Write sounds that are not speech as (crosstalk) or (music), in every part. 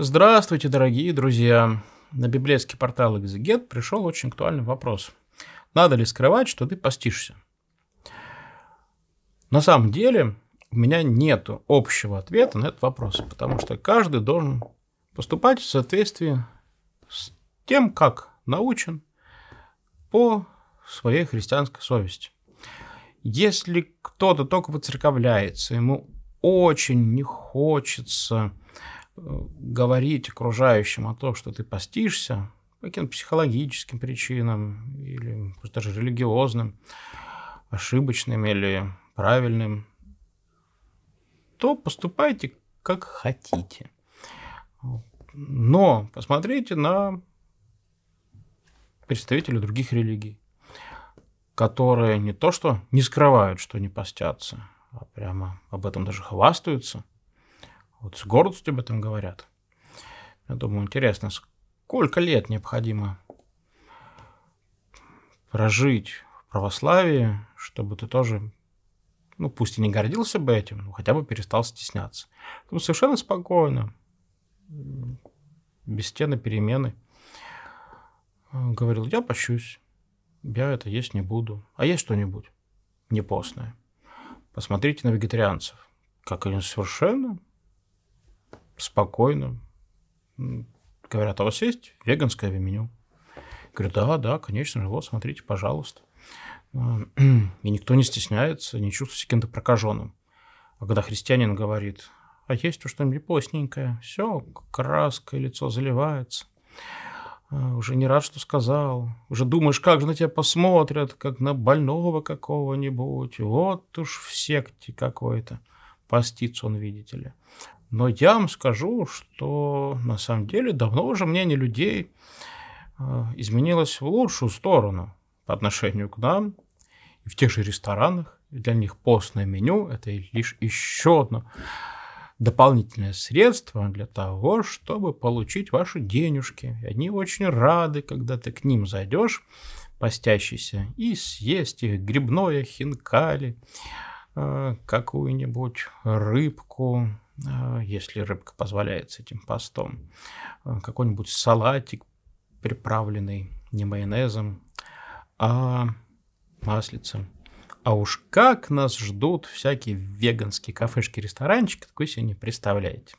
Здравствуйте, дорогие друзья! На библейский портал Exeget пришел очень актуальный вопрос. Надо ли скрывать, что ты постишься? На самом деле у меня нет общего ответа на этот вопрос, потому что каждый должен поступать в соответствии с тем, как научен по своей христианской совести. Если кто-то только выцерковляется, ему очень не хочется говорить окружающим о том, что ты постишься, по каким-то психологическим причинам или даже религиозным, ошибочным или правильным, то поступайте как хотите. Но посмотрите на представителей других религий, которые не то что не скрывают, что не постятся, а прямо об этом даже хвастаются – вот с гордостью об этом говорят. Я думаю, интересно, сколько лет необходимо прожить в православии, чтобы ты тоже, ну пусть и не гордился бы этим, но хотя бы перестал стесняться. Там совершенно спокойно, без стены перемены. Э, говорил, я пощусь, я это есть не буду. А есть что-нибудь непостное? Посмотрите на вегетарианцев, как они совершенно спокойно. Говорят, а у вас есть веганское меню? Говорю, да, да, конечно же, вот, смотрите, пожалуйста. (clears throat) И никто не стесняется, не чувствует себя кем-то прокаженным. А когда христианин говорит, а есть уж что-нибудь постненькое, все, краска, лицо заливается. А, уже не рад, что сказал. Уже думаешь, как же на тебя посмотрят, как на больного какого-нибудь. Вот уж в секте какой-то. Постится он, видите ли. Но я вам скажу, что на самом деле давно уже мнение людей э, изменилось в лучшую сторону по отношению к нам. И в тех же ресторанах для них постное меню – это лишь еще одно дополнительное средство для того, чтобы получить ваши денежки. И они очень рады, когда ты к ним зайдешь, постящийся, и съесть их грибное хинкали, э, какую-нибудь рыбку, Э, если рыбка позволяет с этим постом. Э, какой-нибудь салатик, приправленный не майонезом, а маслицем. А уж как нас ждут всякие веганские кафешки, ресторанчики, такой себе не представляете.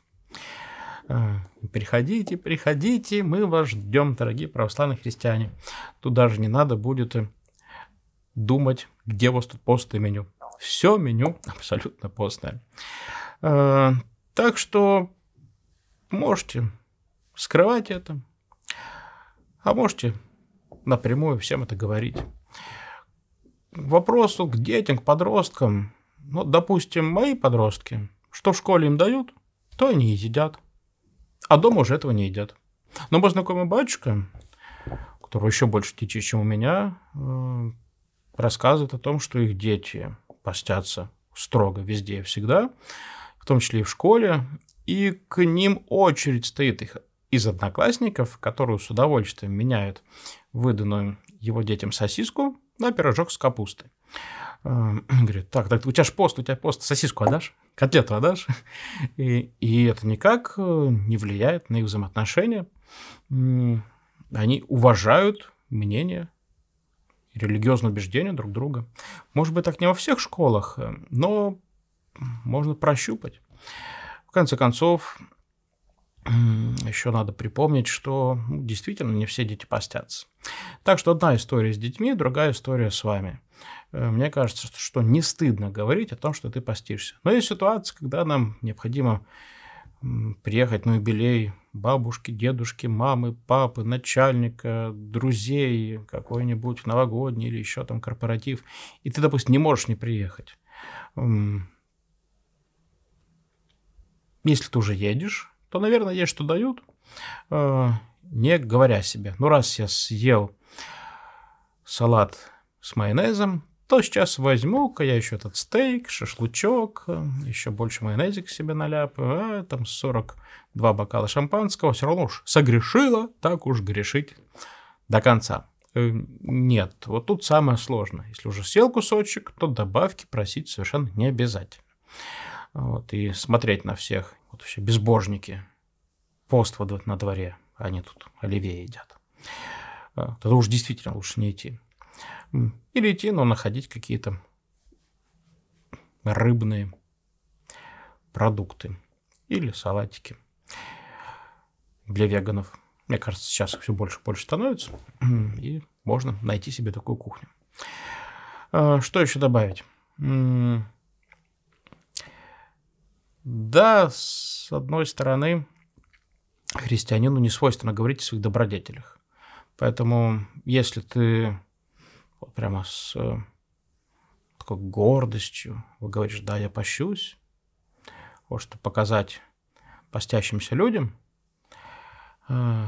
Э, приходите, приходите, мы вас ждем, дорогие православные христиане. Тут даже не надо будет думать, где у вас тут постное меню. Все меню абсолютно постное. Э, так что можете скрывать это, а можете напрямую всем это говорить. Вопрос к детям, к подросткам. Ну, допустим, мои подростки, что в школе им дают, то они едят. А дома уже этого не едят. Но мой знакомый батюшка, который еще больше детей, чем у меня, э, рассказывает о том, что их дети постятся строго везде и всегда в том числе и в школе, и к ним очередь стоит их из одноклассников, которые с удовольствием меняют выданную его детям сосиску на пирожок с капустой. Э, (clears throat) говорит, так, так, у тебя же пост, у тебя пост, сосиску отдашь, котлету отдашь. И, и это никак э, не влияет на их взаимоотношения. Они уважают мнение религиозные убеждения друг друга. Может быть, так не во всех школах, э, но можно прощупать. В конце концов, еще надо припомнить, что ну, действительно не все дети постятся. Так что одна история с детьми, другая история с вами. Э, мне кажется, что не стыдно говорить о том, что ты постишься. Но есть ситуации, когда нам необходимо приехать на юбилей бабушки, дедушки, мамы, папы, начальника, друзей, какой-нибудь новогодний или еще там корпоратив, и ты, допустим, не можешь не приехать если ты уже едешь, то, наверное, есть что дают, э, не говоря себе. Ну, раз я съел салат с майонезом, то сейчас возьму-ка я еще этот стейк, шашлычок, э, еще больше майонезик себе наляпаю, а, там 42 бокала шампанского, все равно уж согрешила, так уж грешить до конца. Э, нет, вот тут самое сложное. Если уже съел кусочек, то добавки просить совершенно не обязательно. Вот, и смотреть на всех. Вот вообще безбожники. Пост вот на дворе. Они тут оливье едят. А, тогда уж действительно лучше не идти. Или идти, но находить какие-то рыбные продукты или салатики для веганов. Мне кажется, сейчас все больше и больше становится, и можно найти себе такую кухню. А, что еще добавить? Да, с одной стороны, христианину не свойственно говорить о своих добродетелях. Поэтому, если ты вот прямо с э, такой гордостью говоришь, да, я пощусь, вот чтобы показать постящимся людям, э,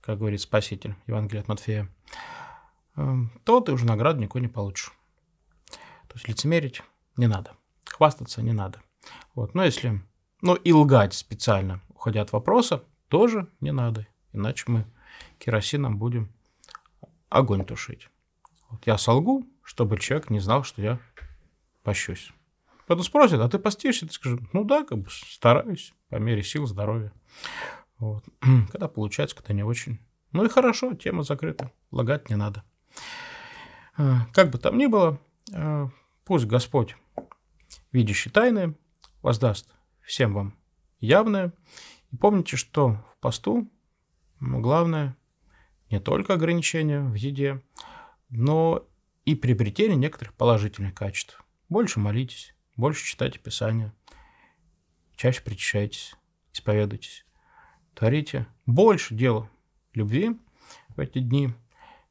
как говорит Спаситель Евангелие от Матфея, э, то ты уже награду никакой не получишь. То есть лицемерить не надо, хвастаться не надо. Вот. Но если... Ну и лгать специально, уходя от вопроса, тоже не надо. Иначе мы керосином будем огонь тушить. Вот я солгу, чтобы человек не знал, что я пощусь. Потом спросят, а ты постишься? Ты скажешь, ну да, как бы стараюсь по мере сил, здоровья. Вот. (clears throat) Когда получается, когда не очень. Ну и хорошо, тема закрыта, лагать не надо. А, как бы там ни было, а, пусть Господь, видящий тайны, воздаст всем вам явное. И помните, что в посту главное не только ограничения в еде, но и приобретение некоторых положительных качеств. Больше молитесь, больше читайте Писание, чаще причащайтесь, исповедуйтесь, творите больше дела любви в эти дни,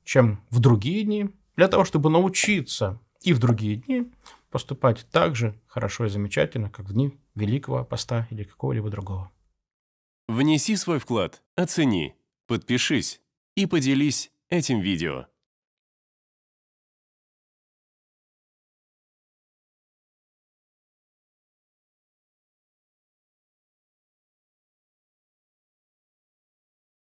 чем в другие дни, для того, чтобы научиться и в другие дни поступать так же хорошо и замечательно, как в дни Великого Поста или какого-либо другого. Внеси свой вклад, оцени, подпишись и поделись этим видео.